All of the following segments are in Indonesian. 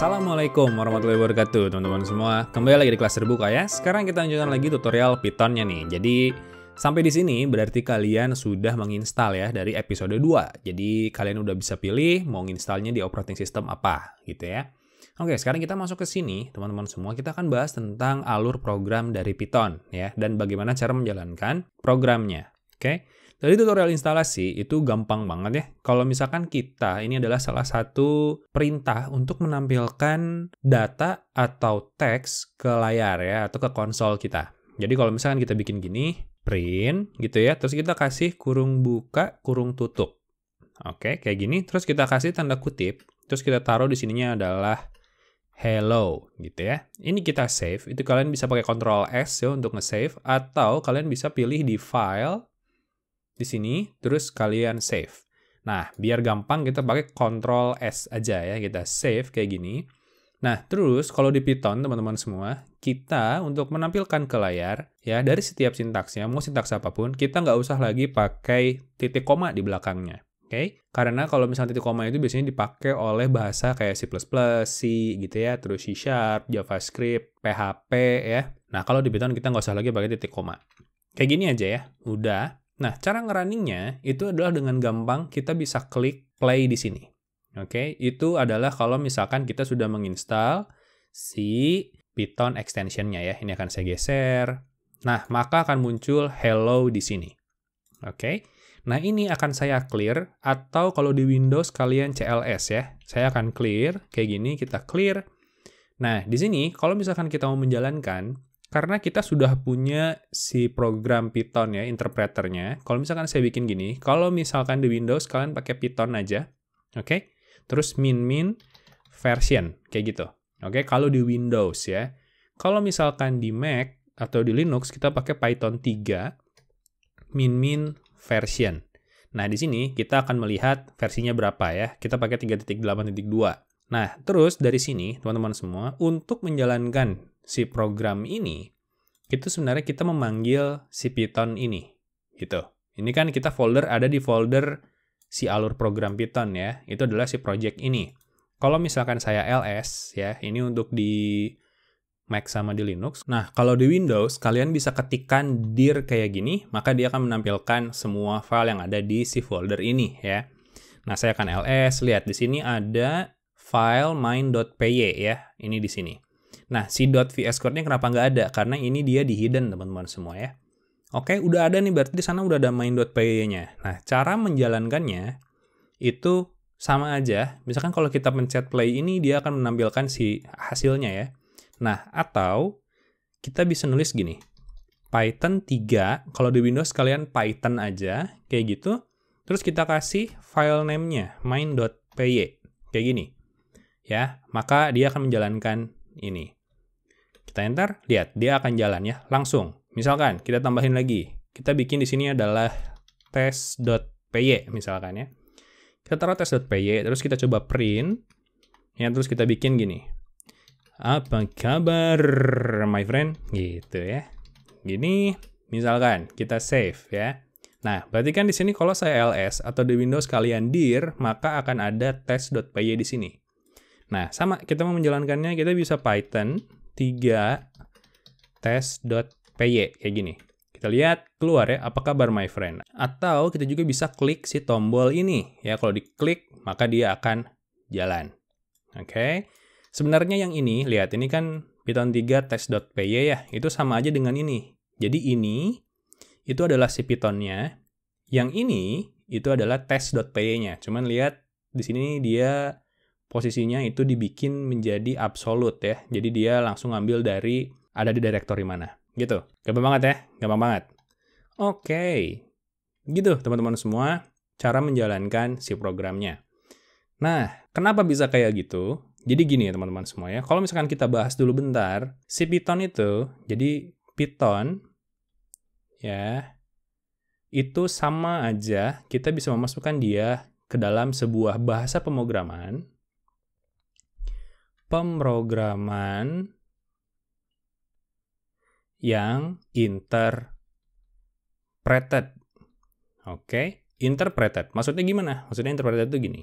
Assalamualaikum warahmatullahi wabarakatuh teman-teman semua Kembali lagi di kelas terbuka ya Sekarang kita lanjutkan lagi tutorial Pythonnya nih Jadi sampai di sini berarti kalian sudah menginstal ya dari episode 2 Jadi kalian udah bisa pilih mau installnya di operating system apa gitu ya Oke sekarang kita masuk ke sini teman-teman semua Kita akan bahas tentang alur program dari Python ya Dan bagaimana cara menjalankan programnya Oke dari tutorial instalasi itu gampang banget ya. Kalau misalkan kita ini adalah salah satu perintah untuk menampilkan data atau teks ke layar ya atau ke konsol kita. Jadi kalau misalkan kita bikin gini, print gitu ya, terus kita kasih kurung buka, kurung tutup. Oke, kayak gini, terus kita kasih tanda kutip, terus kita taruh di sininya adalah hello gitu ya. Ini kita save, itu kalian bisa pakai Ctrl S ya untuk nge-save atau kalian bisa pilih di file di sini, terus kalian save. Nah, biar gampang kita pakai Ctrl S aja ya, kita save kayak gini. Nah, terus kalau di Python teman-teman semua, kita untuk menampilkan ke layar, ya dari setiap sintaksnya, mau sintaks apapun, kita nggak usah lagi pakai titik koma di belakangnya. Oke, okay? karena kalau misalnya titik koma itu biasanya dipakai oleh bahasa kayak C++, C gitu ya, terus C Sharp, JavaScript, PHP ya. Nah, kalau di Python kita nggak usah lagi pakai titik koma. Kayak gini aja ya, udah. Nah, cara ngerunningnya itu adalah dengan gampang kita bisa klik play di sini. Oke, okay? itu adalah kalau misalkan kita sudah menginstal si Python extensionnya ya. Ini akan saya geser. Nah, maka akan muncul hello di sini. Oke. Okay? Nah, ini akan saya clear atau kalau di Windows kalian CLS ya. Saya akan clear kayak gini, kita clear. Nah, di sini kalau misalkan kita mau menjalankan karena kita sudah punya si program Python ya, interpreternya. Kalau misalkan saya bikin gini, kalau misalkan di Windows kalian pakai Python aja, oke? Okay? Terus min-min version, kayak gitu. Oke, okay? kalau di Windows ya. Kalau misalkan di Mac atau di Linux, kita pakai Python 3, min-min version. Nah, di sini kita akan melihat versinya berapa ya. Kita pakai 3.8.2. Nah, terus dari sini, teman-teman semua, untuk menjalankan si program ini, itu sebenarnya kita memanggil si Python ini, gitu. Ini kan kita folder ada di folder si alur program Python ya, itu adalah si project ini. Kalau misalkan saya ls ya, ini untuk di Mac sama di Linux. Nah, kalau di Windows, kalian bisa ketikkan dir kayak gini, maka dia akan menampilkan semua file yang ada di si folder ini ya. Nah, saya akan ls, lihat di sini ada file main.py ya, ini di sini. Nah, si .vs code-nya kenapa nggak ada? Karena ini dia di hidden, teman-teman semua ya. Oke, udah ada nih berarti di sana udah ada main main.py-nya. Nah, cara menjalankannya itu sama aja. Misalkan kalau kita pencet play ini dia akan menampilkan si hasilnya ya. Nah, atau kita bisa nulis gini. Python 3, kalau di Windows kalian Python aja, kayak gitu. Terus kita kasih file name-nya, main.py, kayak gini. Ya, maka dia akan menjalankan ini. Kita enter, lihat dia akan jalan ya langsung. Misalkan kita tambahin lagi, kita bikin di sini adalah test.py, misalkan ya. Kita taruh test.py, terus kita coba print, ya terus kita bikin gini. Apa kabar, my friend? Gitu ya. Gini, misalkan kita save ya. Nah, berarti kan di sini kalau saya ls atau di Windows kalian dir, maka akan ada test.py di sini. Nah, sama kita mau menjalankannya kita bisa Python 3 test.py kayak gini. Kita lihat keluar ya apa kabar my friend. Atau kita juga bisa klik si tombol ini ya kalau diklik maka dia akan jalan. Oke. Okay. Sebenarnya yang ini lihat ini kan Python 3 test.py ya. Itu sama aja dengan ini. Jadi ini itu adalah si Pythonnya. Yang ini itu adalah testpy nya Cuman lihat di sini dia posisinya itu dibikin menjadi absolut ya. Jadi dia langsung ngambil dari ada di directory mana. Gitu. Gampang banget ya, gampang banget. Oke. Okay. Gitu teman-teman semua cara menjalankan si programnya. Nah, kenapa bisa kayak gitu? Jadi gini ya teman-teman semua ya. Kalau misalkan kita bahas dulu bentar, si Python itu jadi Python ya itu sama aja kita bisa memasukkan dia ke dalam sebuah bahasa pemrograman pemrograman yang interpreted. Oke, okay? interpreted. Maksudnya gimana? Maksudnya interpreted itu gini.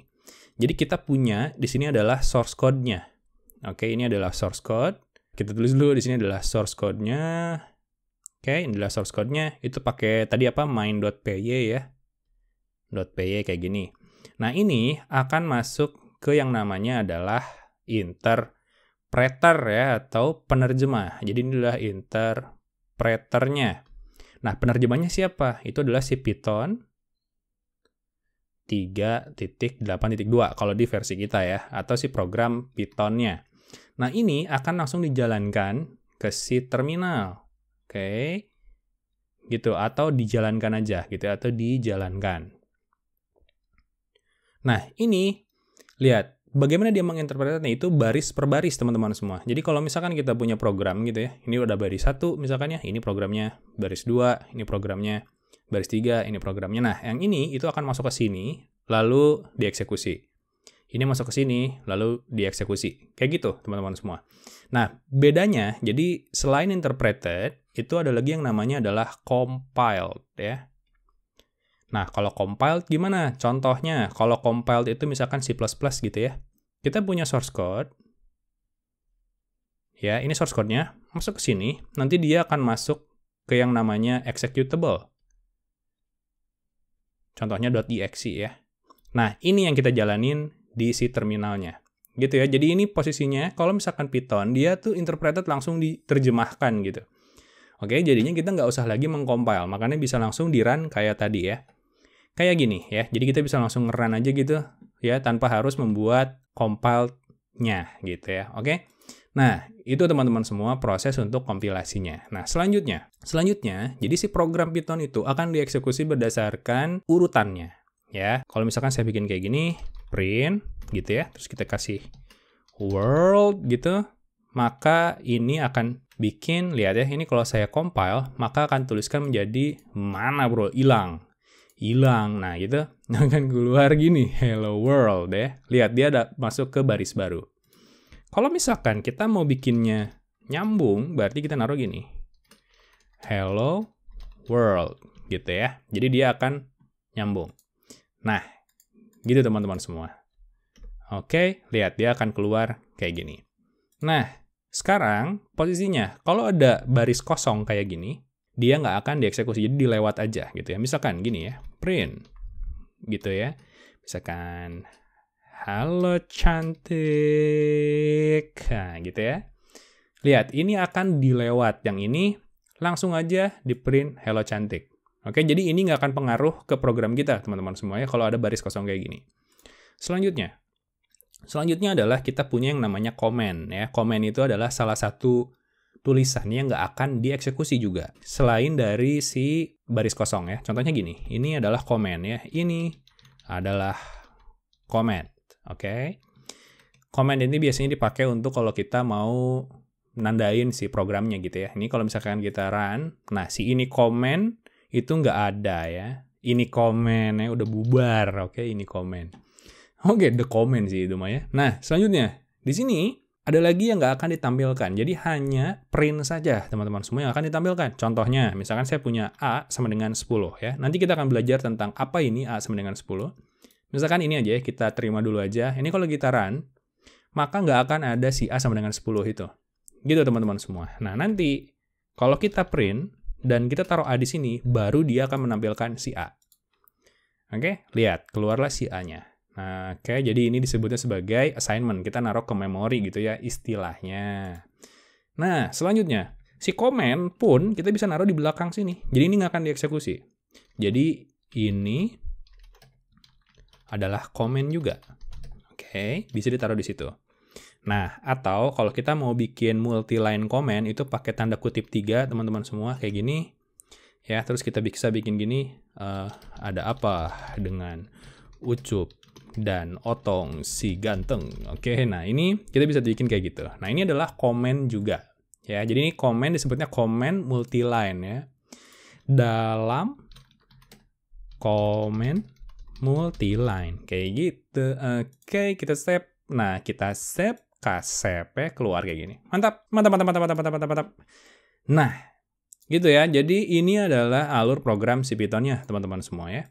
Jadi kita punya di sini adalah source code-nya. Oke, okay? ini adalah source code. Kita tulis dulu di sini adalah source code-nya. Oke, okay? ini adalah source code-nya. Itu pakai tadi apa? main.py ya. .py kayak gini. Nah, ini akan masuk ke yang namanya adalah interpreter ya atau penerjemah. Jadi inilah interpreternya. Nah, penerjemahnya siapa? Itu adalah si Python 3.8.2 kalau di versi kita ya atau si program Pythonnya. Nah, ini akan langsung dijalankan ke si terminal. Oke. Okay? Gitu atau dijalankan aja gitu atau dijalankan. Nah, ini lihat bagaimana dia menginterpretasinya itu baris per baris teman-teman semua. Jadi kalau misalkan kita punya program gitu ya, ini udah baris satu misalkan ya, ini programnya baris dua, ini programnya baris tiga, ini programnya. Nah, yang ini itu akan masuk ke sini, lalu dieksekusi. Ini masuk ke sini, lalu dieksekusi. Kayak gitu, teman-teman semua. Nah, bedanya, jadi selain interpreted, itu ada lagi yang namanya adalah compiled ya. Nah, kalau compiled gimana? Contohnya, kalau compiled itu misalkan C++ gitu ya. Kita punya source code. Ya, ini source code-nya. Masuk ke sini, nanti dia akan masuk ke yang namanya executable. Contohnya .exe ya. Nah, ini yang kita jalanin di si terminalnya. Gitu ya. Jadi ini posisinya kalau misalkan Python, dia tuh interpreted langsung diterjemahkan gitu. Oke, jadinya kita nggak usah lagi mengcompile, makanya bisa langsung di-run kayak tadi ya. Kayak gini ya, jadi kita bisa langsung ngeran aja gitu ya tanpa harus membuat compile-nya gitu ya. Oke. Nah, itu teman-teman semua proses untuk kompilasinya. Nah, selanjutnya, selanjutnya, jadi si program Python itu akan dieksekusi berdasarkan urutannya, ya. Kalau misalkan saya bikin kayak gini, print, gitu ya, terus kita kasih world, gitu, maka ini akan bikin, lihat ya, ini kalau saya compile, maka akan tuliskan menjadi mana bro, hilang, hilang. Nah gitu, akan nah, keluar gini, hello world ya. Lihat dia ada masuk ke baris baru. Kalau misalkan kita mau bikinnya nyambung, berarti kita naruh gini. Hello world gitu ya. Jadi dia akan nyambung. Nah, gitu teman-teman semua. Oke, lihat dia akan keluar kayak gini. Nah, sekarang posisinya kalau ada baris kosong kayak gini, dia nggak akan dieksekusi, jadi dilewat aja gitu ya. Misalkan gini ya print gitu ya. Misalkan halo cantik. Nah, gitu ya. Lihat, ini akan dilewat. Yang ini langsung aja di print hello cantik. Oke, jadi ini nggak akan pengaruh ke program kita, teman-teman semuanya, kalau ada baris kosong kayak gini. Selanjutnya, selanjutnya adalah kita punya yang namanya komen. Ya. Komen itu adalah salah satu tulisannya nggak akan dieksekusi juga. Selain dari si baris kosong ya. Contohnya gini, ini adalah komen ya. Ini adalah comment, oke? Okay? Comment ini biasanya dipakai untuk kalau kita mau nandain si programnya gitu ya. Ini kalau misalkan kita run, nah si ini komen itu nggak ada ya. Ini komen ya udah bubar, oke? Okay? Ini komen. Oke, okay, the comment sih itu mah ya. Nah, selanjutnya di sini ada lagi yang nggak akan ditampilkan. Jadi hanya print saja teman-teman semua yang akan ditampilkan. Contohnya, misalkan saya punya A sama dengan 10 ya. Nanti kita akan belajar tentang apa ini A sama dengan 10. Misalkan ini aja ya, kita terima dulu aja. Ini kalau gitaran, maka nggak akan ada si A sama dengan 10 itu. Gitu teman-teman semua. Nah nanti, kalau kita print dan kita taruh A di sini, baru dia akan menampilkan si A. Oke, lihat, keluarlah si A-nya oke, jadi ini disebutnya sebagai assignment. Kita naruh ke memori gitu ya istilahnya. Nah, selanjutnya, si komen pun kita bisa naruh di belakang sini. Jadi ini nggak akan dieksekusi. Jadi ini adalah komen juga. Oke, bisa ditaruh di situ. Nah, atau kalau kita mau bikin multi-line komen, itu pakai tanda kutip tiga teman-teman semua kayak gini. Ya, terus kita bisa bikin gini, uh, ada apa dengan Ucup dan Otong si ganteng. Oke, nah ini kita bisa bikin kayak gitu. Nah ini adalah komen juga. Ya, jadi ini komen disebutnya komen multiline ya. Dalam komen multiline kayak gitu. Oke, kita save. Nah, kita save kasep ya, keluar kayak gini. Mantap, mantap, mantap, mantap, mantap, mantap, mantap. Nah, gitu ya. Jadi ini adalah alur program si Pythonnya, teman-teman semua ya.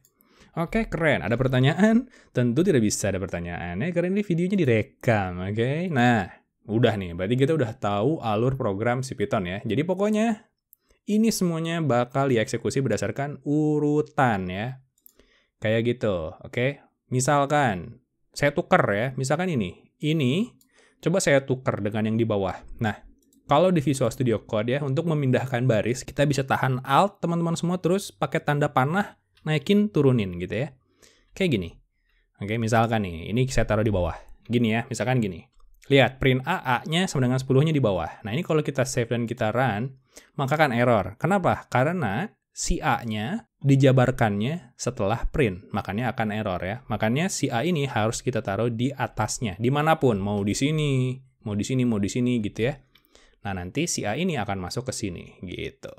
Oke, okay, keren. Ada pertanyaan? Tentu tidak bisa ada pertanyaan ya, karena ini videonya direkam, oke? Okay? Nah, udah nih. Berarti kita udah tahu alur program si Python ya. Jadi pokoknya ini semuanya bakal dieksekusi berdasarkan urutan ya. Kayak gitu, oke? Okay? Misalkan, saya tuker ya. Misalkan ini. Ini, coba saya tuker dengan yang di bawah. Nah, kalau di Visual Studio Code ya, untuk memindahkan baris, kita bisa tahan Alt, teman-teman semua, terus pakai tanda panah, naikin turunin gitu ya kayak gini oke misalkan nih ini saya taruh di bawah gini ya misalkan gini lihat print A A nya sama dengan 10 nya di bawah nah ini kalau kita save dan kita run maka akan error kenapa karena si A nya dijabarkannya setelah print makanya akan error ya makanya si A ini harus kita taruh di atasnya dimanapun mau di sini mau di sini mau di sini gitu ya Nah, nanti si A ini akan masuk ke sini, gitu.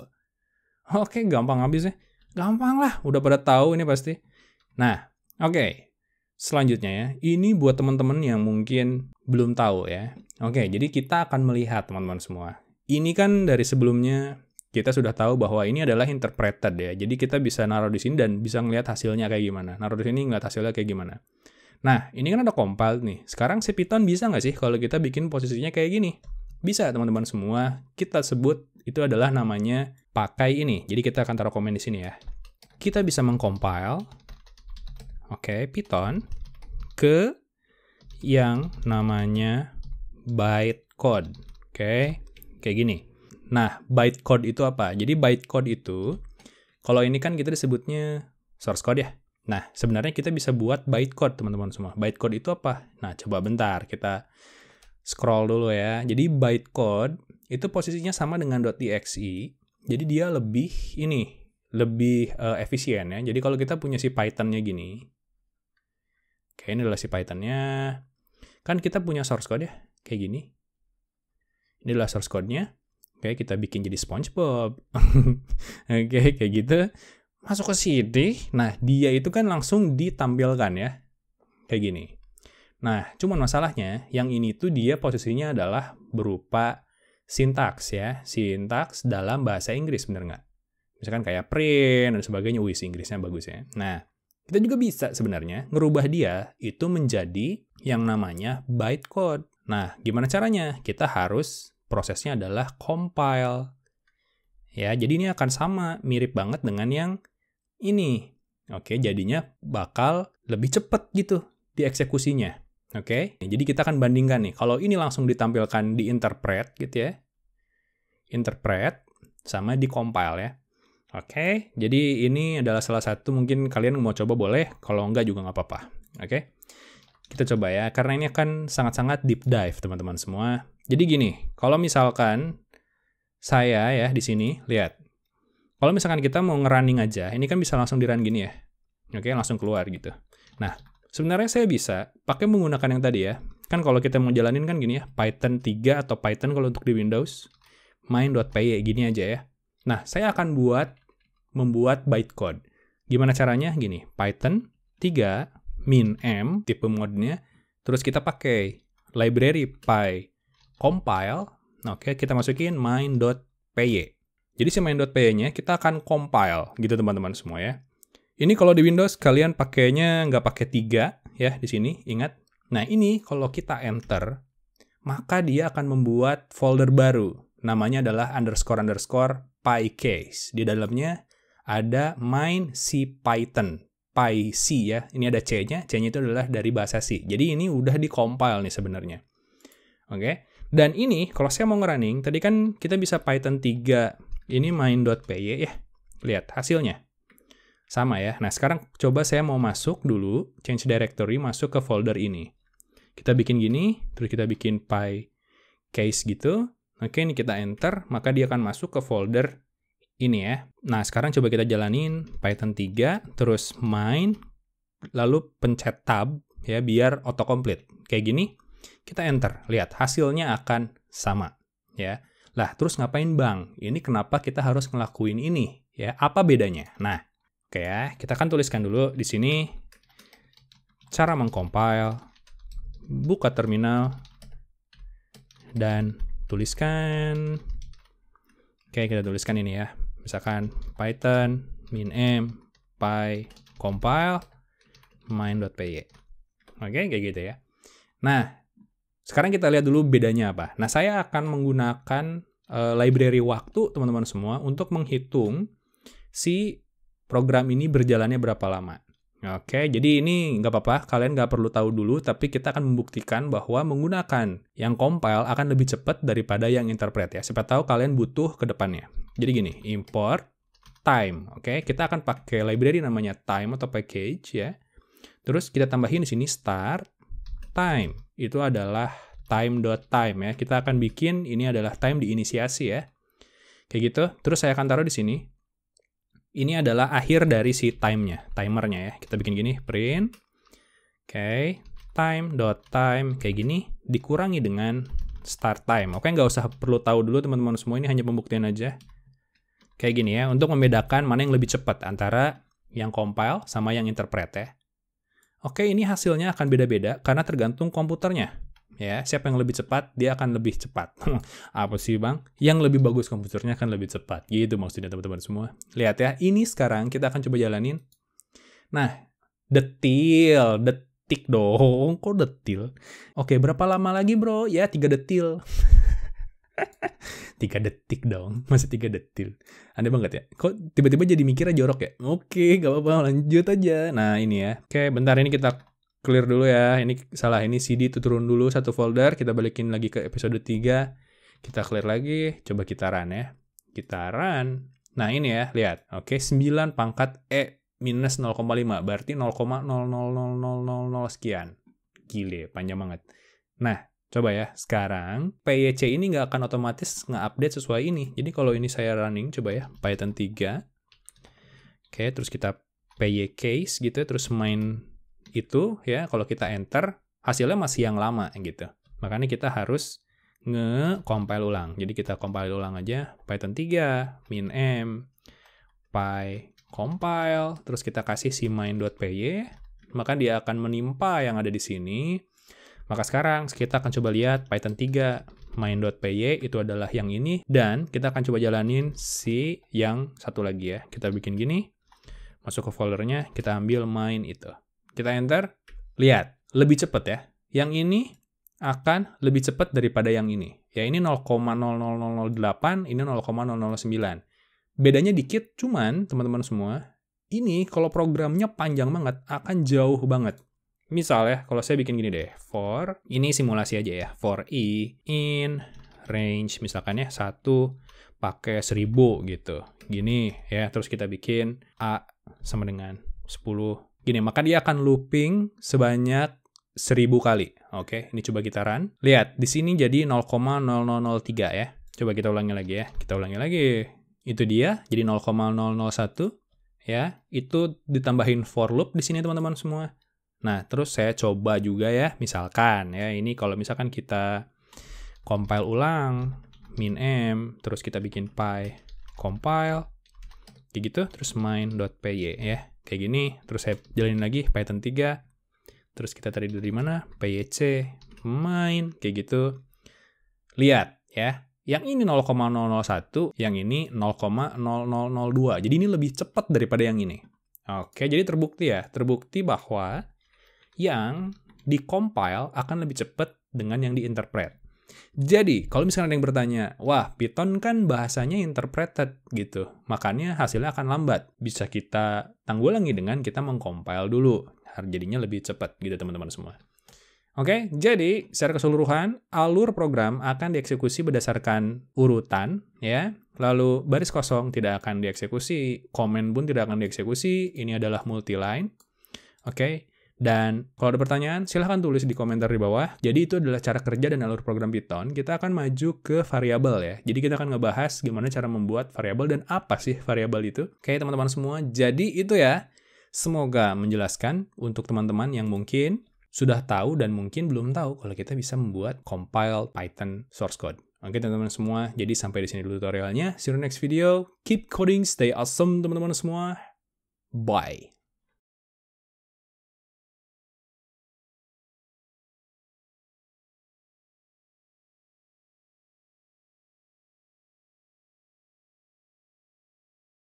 Oke, gampang habis ya. Gampang lah, udah pada tahu ini pasti. Nah, oke. Okay. Selanjutnya ya, ini buat teman-teman yang mungkin belum tahu ya. Oke, okay, jadi kita akan melihat teman-teman semua. Ini kan dari sebelumnya kita sudah tahu bahwa ini adalah interpreted ya. Jadi kita bisa naruh di sini dan bisa melihat hasilnya kayak gimana. Naruh di sini ngelihat hasilnya kayak gimana. Nah, ini kan ada compile nih. Sekarang si Python bisa nggak sih kalau kita bikin posisinya kayak gini? Bisa, teman-teman semua. Kita sebut itu adalah namanya pakai ini. Jadi kita akan taruh komen di sini ya. Kita bisa mengcompile, oke, okay, Python ke yang namanya bytecode, oke, okay? kayak gini. Nah, bytecode itu apa? Jadi bytecode itu, kalau ini kan kita disebutnya source code ya. Nah, sebenarnya kita bisa buat bytecode, teman-teman semua. Bytecode itu apa? Nah, coba bentar kita scroll dulu ya. Jadi bytecode itu posisinya sama dengan .exe, jadi dia lebih ini, lebih uh, efisien ya. Jadi kalau kita punya si Python-nya gini. Oke, ini adalah si Python-nya. Kan kita punya source code ya, kayak gini. Ini adalah source code-nya. Oke, kita bikin jadi SpongeBob. Oke, kayak gitu. Masuk ke sini. Nah, dia itu kan langsung ditampilkan ya. Kayak gini. Nah, cuman masalahnya yang ini tuh dia posisinya adalah berupa sintaks ya, sintaks dalam bahasa Inggris bener nggak? Misalkan kayak print dan sebagainya, wih Inggrisnya bagus ya. Nah, kita juga bisa sebenarnya ngerubah dia itu menjadi yang namanya bytecode. Nah, gimana caranya? Kita harus prosesnya adalah compile. Ya, jadi ini akan sama, mirip banget dengan yang ini. Oke, jadinya bakal lebih cepat gitu dieksekusinya. Oke, okay? jadi kita akan bandingkan nih. Kalau ini langsung ditampilkan di interpret gitu ya. Interpret sama di compile ya. Oke, okay? jadi ini adalah salah satu mungkin kalian mau coba boleh, kalau enggak juga nggak apa-apa. Oke, okay? kita coba ya, karena ini akan sangat-sangat deep dive teman-teman semua. Jadi gini, kalau misalkan saya ya di sini, lihat. Kalau misalkan kita mau ngerunning aja, ini kan bisa langsung di-run gini ya. Oke, langsung keluar gitu. Nah, Sebenarnya saya bisa pakai menggunakan yang tadi ya. Kan kalau kita mau jalanin kan gini ya, Python 3 atau Python kalau untuk di Windows, main.py gini aja ya. Nah, saya akan buat membuat bytecode. Gimana caranya? Gini, Python 3 min m tipe modnya terus kita pakai library py compile. Oke, kita masukin main.py. Jadi si main.py-nya kita akan compile gitu teman-teman semua ya. Ini kalau di Windows kalian pakainya nggak pakai tiga ya di sini, ingat. Nah ini kalau kita enter, maka dia akan membuat folder baru. Namanya adalah underscore underscore PyCase. Di dalamnya ada main C Python. C ya, ini ada C-nya, C-nya itu adalah dari bahasa C. Jadi ini udah dikompil nih sebenarnya. Oke, okay? dan ini kalau saya mau ngerunning, tadi kan kita bisa Python 3, ini main.py ya. Lihat hasilnya. Sama ya. Nah, sekarang coba saya mau masuk dulu change directory masuk ke folder ini. Kita bikin gini, terus kita bikin py case gitu. Oke, ini kita enter, maka dia akan masuk ke folder ini ya. Nah, sekarang coba kita jalanin Python 3, terus main, lalu pencet tab ya biar autocomplete. Kayak gini, kita enter. Lihat, hasilnya akan sama ya. Lah, terus ngapain Bang? Ini kenapa kita harus ngelakuin ini? Ya, apa bedanya? Nah, Oke ya, kita akan tuliskan dulu di sini cara mengcompile, buka terminal, dan tuliskan. Oke, kita tuliskan ini ya. Misalkan Python min m py compile main.py. Oke, kayak gitu ya. Nah, sekarang kita lihat dulu bedanya apa. Nah, saya akan menggunakan uh, library waktu, teman-teman semua, untuk menghitung si program ini berjalannya berapa lama. Oke, jadi ini nggak apa-apa, kalian nggak perlu tahu dulu, tapi kita akan membuktikan bahwa menggunakan yang compile akan lebih cepat daripada yang interpret ya. Siapa tahu kalian butuh ke depannya. Jadi gini, import time, oke? Kita akan pakai library namanya time atau package ya. Terus kita tambahin di sini start time. Itu adalah time.time .time, ya. Kita akan bikin ini adalah time diinisiasi ya. Kayak gitu. Terus saya akan taruh di sini ini adalah akhir dari si timenya, timernya ya. Kita bikin gini, print. Oke, okay, time kayak gini, dikurangi dengan start time. Oke, okay, nggak usah perlu tahu dulu teman-teman semua, ini hanya pembuktian aja. Kayak gini ya, untuk membedakan mana yang lebih cepat antara yang compile sama yang interpret ya. Oke, okay, ini hasilnya akan beda-beda karena tergantung komputernya ya siapa yang lebih cepat dia akan lebih cepat apa sih bang yang lebih bagus komputernya akan lebih cepat gitu maksudnya teman-teman semua lihat ya ini sekarang kita akan coba jalanin nah detil detik dong kok detil oke berapa lama lagi bro ya tiga detil tiga detik dong masih tiga detil anda banget ya kok tiba-tiba jadi mikirnya jorok ya oke gak apa-apa lanjut aja nah ini ya oke bentar ini kita clear dulu ya. Ini salah ini CD itu turun dulu satu folder, kita balikin lagi ke episode 3. Kita clear lagi, coba kita run ya. Kita run. Nah, ini ya, lihat. Oke, 9 pangkat E minus 0,5 berarti 0,00000 sekian. Gile, panjang banget. Nah, coba ya. Sekarang PYC ini nggak akan otomatis nge-update sesuai ini. Jadi kalau ini saya running, coba ya, Python 3. Oke, terus kita PY case gitu, ya, terus main itu ya kalau kita enter hasilnya masih yang lama gitu. Makanya kita harus nge-compile ulang. Jadi kita compile ulang aja Python 3, m py compile, terus kita kasih si main.py, maka dia akan menimpa yang ada di sini. Maka sekarang kita akan coba lihat Python 3 main.py itu adalah yang ini dan kita akan coba jalanin si yang satu lagi ya. Kita bikin gini. Masuk ke foldernya, kita ambil main itu. Kita enter, lihat, lebih cepat ya. Yang ini akan lebih cepat daripada yang ini. Ya ini 0,0008, ini 0,009. Bedanya dikit, cuman teman-teman semua, ini kalau programnya panjang banget, akan jauh banget. Misal ya, kalau saya bikin gini deh, for, ini simulasi aja ya, for i in range, misalkan ya, 1 pakai 1000 gitu. Gini ya, terus kita bikin a sama dengan 10 Gini, maka dia akan looping sebanyak 1000 kali. Oke, ini coba kita run. Lihat, di sini jadi 0,0003 ya. Coba kita ulangi lagi ya. Kita ulangi lagi. Itu dia, jadi 0,001 ya itu ditambahin for loop di sini teman-teman semua nah terus saya coba juga ya misalkan ya ini kalau misalkan kita compile ulang min m terus kita bikin pi compile kayak gitu terus main.py ya kayak gini terus saya jalanin lagi Python 3 terus kita tadi dari mana PYC main kayak gitu lihat ya yang ini 0,001, yang ini 0,0002. Jadi ini lebih cepat daripada yang ini. Oke, jadi terbukti ya, terbukti bahwa yang di-compile akan lebih cepat dengan yang diinterpret. Jadi, kalau misalnya ada yang bertanya, wah Python kan bahasanya interpreted gitu, makanya hasilnya akan lambat. Bisa kita tanggulangi dengan kita mengcompile dulu, jadinya lebih cepat gitu teman-teman semua. Oke, jadi secara keseluruhan alur program akan dieksekusi berdasarkan urutan ya. Lalu baris kosong tidak akan dieksekusi, komen pun tidak akan dieksekusi. Ini adalah multiline. Oke, dan kalau ada pertanyaan, silahkan tulis di komentar di bawah. Jadi itu adalah cara kerja dan alur program Python. Kita akan maju ke variabel ya. Jadi kita akan ngebahas gimana cara membuat variabel dan apa sih variabel itu. Oke teman-teman semua, jadi itu ya. Semoga menjelaskan untuk teman-teman yang mungkin sudah tahu dan mungkin belum tahu kalau kita bisa membuat compile Python source code. Oke teman-teman semua, jadi sampai di sini dulu tutorialnya. See you next video. Keep coding, stay awesome teman-teman semua. Bye.